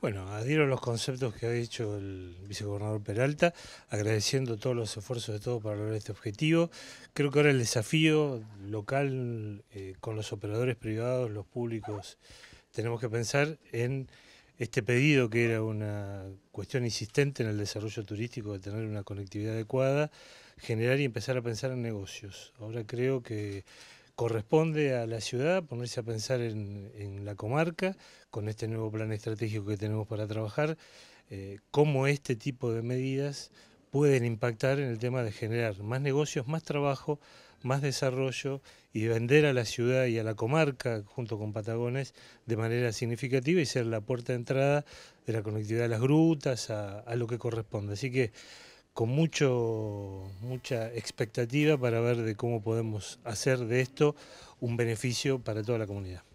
Bueno, adhiero los conceptos que ha dicho el vicegobernador Peralta, agradeciendo todos los esfuerzos de todos para lograr este objetivo. Creo que ahora el desafío local eh, con los operadores privados, los públicos, tenemos que pensar en este pedido que era una cuestión insistente en el desarrollo turístico de tener una conectividad adecuada, generar y empezar a pensar en negocios. Ahora creo que corresponde a la ciudad ponerse a pensar en, la comarca, con este nuevo plan estratégico que tenemos para trabajar, eh, cómo este tipo de medidas pueden impactar en el tema de generar más negocios, más trabajo, más desarrollo y vender a la ciudad y a la comarca junto con Patagones de manera significativa y ser la puerta de entrada de la conectividad de las grutas, a, a lo que corresponde. Así que con mucho, mucha expectativa para ver de cómo podemos hacer de esto un beneficio para toda la comunidad.